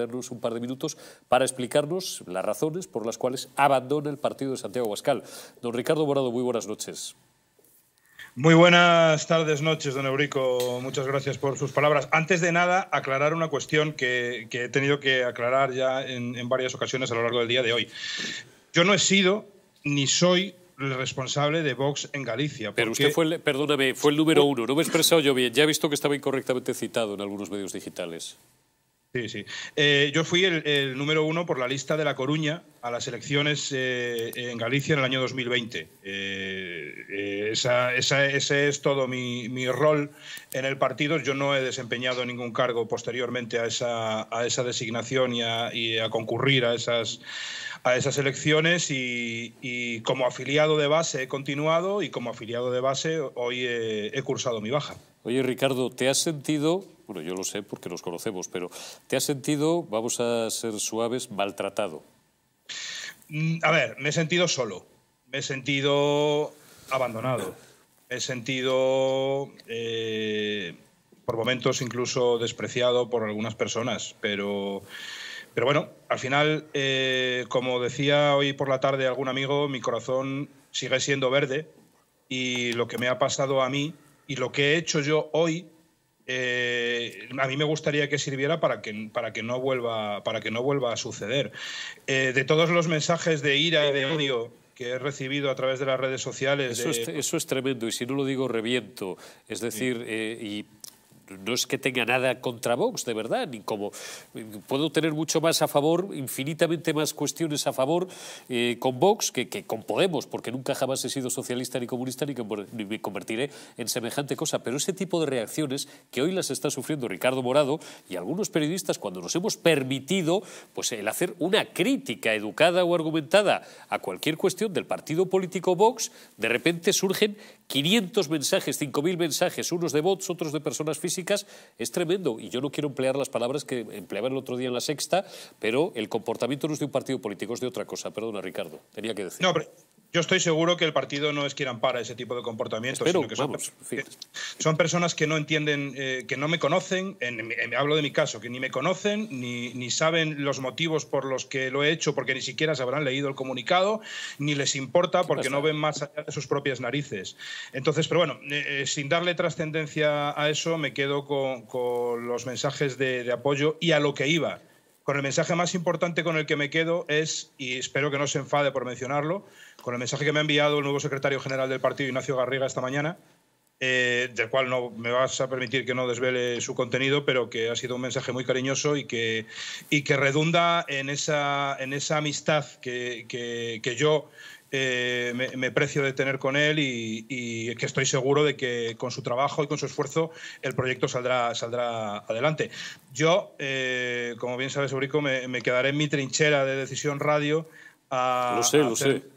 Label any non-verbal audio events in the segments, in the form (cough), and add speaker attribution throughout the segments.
Speaker 1: darnos un par de minutos para explicarnos las razones por las cuales abandona el partido de Santiago Bascal. Don Ricardo Morado, muy buenas noches.
Speaker 2: Muy buenas tardes, noches, don Eurico. Muchas gracias por sus palabras. Antes de nada, aclarar una cuestión que, he tenido que aclarar ya en, varias ocasiones a lo largo del día de hoy. Yo no he sido ni soy el responsable de Vox en Galicia. Pero usted fue, el,
Speaker 1: perdóname, fue el número uno. No me he expresado yo bien. Ya he visto que estaba incorrectamente citado en algunos medios digitales. Sí, sí.
Speaker 2: Eh, yo fui el, número uno por la lista de La Coruña a las elecciones eh, en Galicia en el año 2020. Eh, esa, ese es todo mi, mi, rol en el partido. Yo no he desempeñado ningún cargo posteriormente a esa, a esa designación y a, a, concurrir a esas, a esas elecciones y, como afiliado de base he continuado y como afiliado de base hoy he cursado mi baja.
Speaker 1: Oye Ricardo, ¿te has sentido bueno, yo lo sé porque los conocemos, pero ¿te has sentido, vamos a ser suaves, maltratado?
Speaker 2: Mm, a ver, me he sentido solo, me he sentido abandonado, me he sentido eh, por momentos incluso despreciado por algunas personas, pero... Pero bueno, al final, eh, como decía hoy por la tarde algún amigo, mi corazón sigue siendo verde y lo que me ha pasado a mí y lo que he hecho yo hoy eh, a mí me gustaría que sirviera para que, para que, no, vuelva, para que no vuelva a suceder. Eh, de todos los mensajes de ira y de odio que he recibido a través de las redes sociales... Eso,
Speaker 1: es, tremendo y si no lo digo reviento. Es decir, eh, y no es que tenga nada contra Vox, de verdad, ni como puedo tener mucho más a favor, infinitamente más cuestiones a favor eh, con Vox que, con Podemos, porque nunca jamás he sido socialista ni comunista ni, me convertiré en semejante cosa. Pero ese tipo de reacciones que hoy las está sufriendo Ricardo Morado y algunos periodistas cuando nos hemos permitido pues, el hacer una crítica educada o argumentada a cualquier cuestión del partido político Vox, de repente surgen 500 mensajes, 5.000 mensajes, unos de bots, otros de personas físicas, es tremendo. Y yo no quiero emplear las palabras que empleaba el otro día en la sexta, pero el comportamiento no es de un partido político, es de otra cosa. Perdona, Ricardo, tenía que decir. No,
Speaker 2: yo estoy seguro que el partido no es quien ampara ese tipo de comportamientos, sino que
Speaker 1: son,
Speaker 2: personas que no entienden, eh, que no me conocen, en, hablo de mi caso, que ni me conocen, ni, saben los motivos por los que lo he hecho, porque ni siquiera se habrán leído el comunicado, ni les importa porque no ven más allá de sus propias narices. Entonces, pero bueno, eh, eh, sin darle trascendencia a eso, me quedo con, los mensajes de apoyo y a lo que iba con el mensaje más importante con el que me quedo es, y espero que no se enfade por mencionarlo, con el mensaje que me ha enviado el nuevo secretario general del partido, Ignacio Garriga, esta mañana, eh, del cual no me vas a permitir que no desvele su contenido, pero que ha sido un mensaje muy cariñoso y que, y que redunda en esa, en esa amistad que, yo eh, me, precio de tener con él y, que estoy seguro de que con su trabajo y con su esfuerzo el proyecto saldrá, saldrá adelante. Yo, eh, como bien sabes, Eurico, me, quedaré en mi trinchera de Decisión Radio. A, lo sé, lo sé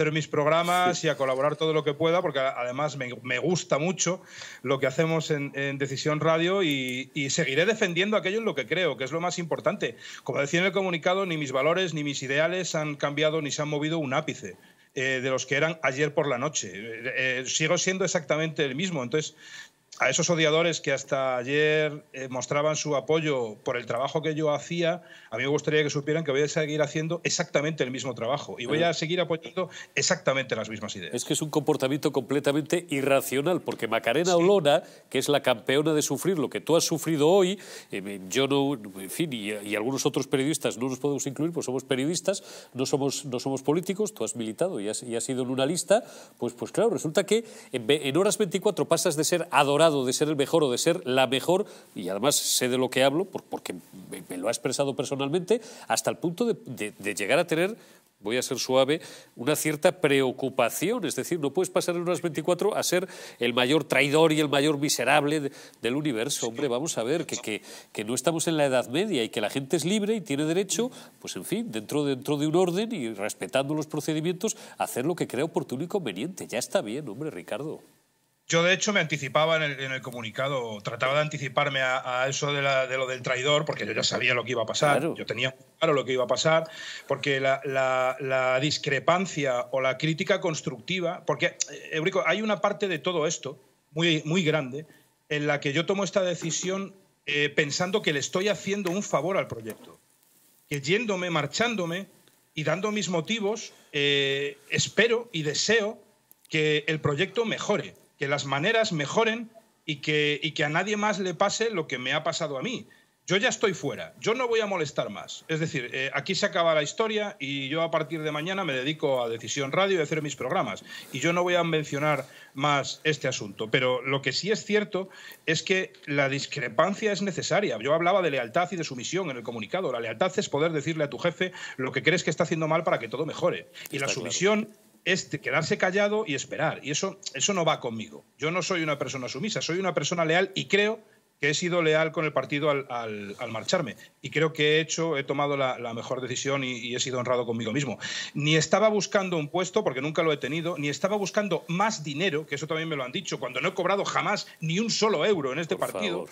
Speaker 2: hacer mis programas y a colaborar todo lo que pueda, porque además me, gusta mucho lo que hacemos en, Decisión Radio y, seguiré defendiendo aquello en lo que creo, que es lo más importante. Como decía en el comunicado, ni mis valores ni mis ideales han cambiado ni se han movido un ápice. Eh, de los que eran ayer por la noche. Eh, eh, sigo siendo exactamente el mismo. Entonces, a esos odiadores que hasta ayer eh, mostraban su apoyo por el trabajo que yo hacía, a mí me gustaría que supieran que voy a seguir haciendo exactamente el mismo trabajo y voy a
Speaker 1: seguir apoyando exactamente las mismas ideas. Es que es un comportamiento completamente irracional, porque Macarena Olona, que es la campeona de sufrir lo que tú has sufrido hoy, eh, yo no, en fin, y, algunos otros periodistas no nos podemos incluir, pues somos periodistas, no somos, no somos políticos, tú has militado y has, y has ido en una lista, pues, pues claro, resulta que en, horas 24 pasas de ser adorado de ser el mejor o de ser la mejor, y además sé de lo que hablo porque me, lo ha expresado personalmente, hasta el punto de, llegar a tener voy a ser suave, una cierta preocupación. Es decir, no puedes pasar en unas 24 a ser el mayor traidor y el mayor miserable del universo. Hombre, vamos a ver, que, que, no estamos en la Edad Media y que la gente es libre y tiene derecho, pues en fin, dentro, dentro de un orden y respetando los procedimientos, hacer lo que crea oportuno y conveniente. Ya está bien, hombre, Ricardo.
Speaker 2: Yo, de hecho, me anticipaba en el, comunicado, trataba de anticiparme a, eso de, lo del traidor, porque yo ya sabía lo que iba a pasar, yo tenía claro lo que iba a pasar, porque la, discrepancia o la crítica constructiva, porque, eh, Eurico, hay una parte de todo esto muy, muy grande en la que yo tomo esta decisión eh, pensando que le estoy haciendo un favor al proyecto, que yéndome, marchándome y dando mis motivos, eh, espero y deseo que el proyecto mejore que las maneras mejoren y que, y que a nadie más le pase lo que me ha pasado a mí. Yo ya estoy fuera, yo no voy a molestar más. Es decir, eh, aquí se acaba la historia y yo a partir de mañana me dedico a Decisión Radio y a hacer mis programas. Y yo no voy a mencionar más este asunto. Pero lo que sí es cierto es que la discrepancia es necesaria. Yo hablaba de lealtad y de sumisión en el comunicado. La lealtad es poder decirle a tu jefe lo que crees que está haciendo mal para que todo mejore. Y la sumisión es quedarse callado y esperar. Y eso, eso no va conmigo. Yo no soy una persona sumisa, soy una persona leal y creo que he sido leal con el partido al, marcharme. Y creo que he hecho, he tomado la, mejor decisión y, he sido honrado conmigo mismo. Ni estaba buscando un puesto, porque nunca lo he tenido, ni estaba buscando más dinero, que eso también me lo han dicho, cuando no he cobrado jamás ni un solo euro en este partido.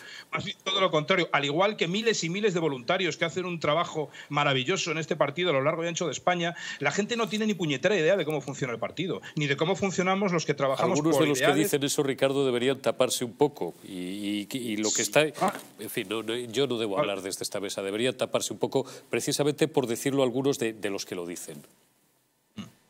Speaker 2: todo lo contrario, al igual que miles y miles de voluntarios que hacen un trabajo maravilloso en este partido a lo largo y ancho de España, la gente no tiene ni puñetera idea de cómo funciona el partido, ni de cómo funcionamos los que trabajamos Algunos de los que dicen
Speaker 1: eso, Ricardo, deberían taparse un poco y, en fin, yo no debo hablar desde este- esta mesa. Debería taparse un poco precisamente por decirlo algunos de los que lo dicen.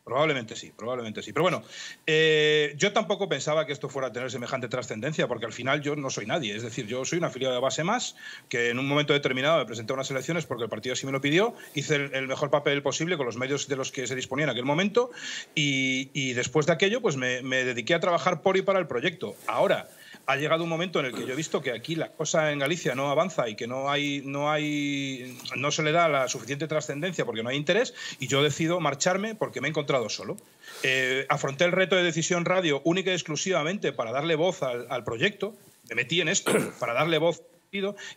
Speaker 2: Probablemente sí, probablemente sí. Pero bueno, eh, yo tampoco pensaba que esto fuera a tener semejante trascendencia, porque al final yo no soy nadie. Es decir, yo soy un afiliado de base más, que en un momento determinado me presenté a unas elecciones porque el partido sí me lo pidió, hice el, mejor papel posible con los medios de los que se disponía en aquel momento y, después de aquello pues me, me dediqué a trabajar por y para el proyecto. Ahora, ha llegado un momento en el que yo he visto que aquí la cosa en Galicia no avanza y que no hay no hay no se le da la suficiente trascendencia porque no hay interés y yo decido marcharme porque me he encontrado solo. Eh, afronté el reto de Decisión Radio única y exclusivamente para darle voz al, proyecto. Me metí en esto (clears throat) para darle voz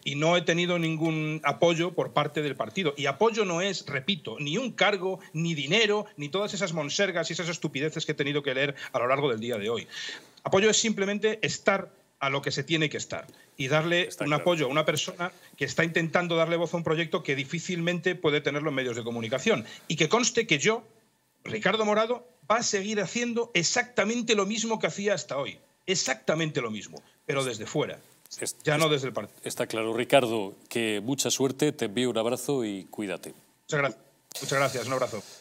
Speaker 2: y no he tenido ningún apoyo por parte del partido. Y apoyo no es, repito, ni un cargo, ni dinero, ni todas esas monsergas y esas estupideces que he tenido que leer a lo largo del día de hoy. Apoyo es simplemente estar a lo que se tiene que estar y darle un apoyo a una persona que está intentando darle voz a un proyecto que difícilmente puede tener los medios de comunicación. Y que conste que yo Ricardo Morado va a seguir haciendo exactamente lo mismo que hacía hasta hoy. Exactamente lo mismo, pero desde
Speaker 1: fuera. Ya no desde el partido. Está claro, Ricardo, que mucha suerte, te envío un abrazo y cuídate.
Speaker 2: Muchas gracias, un abrazo.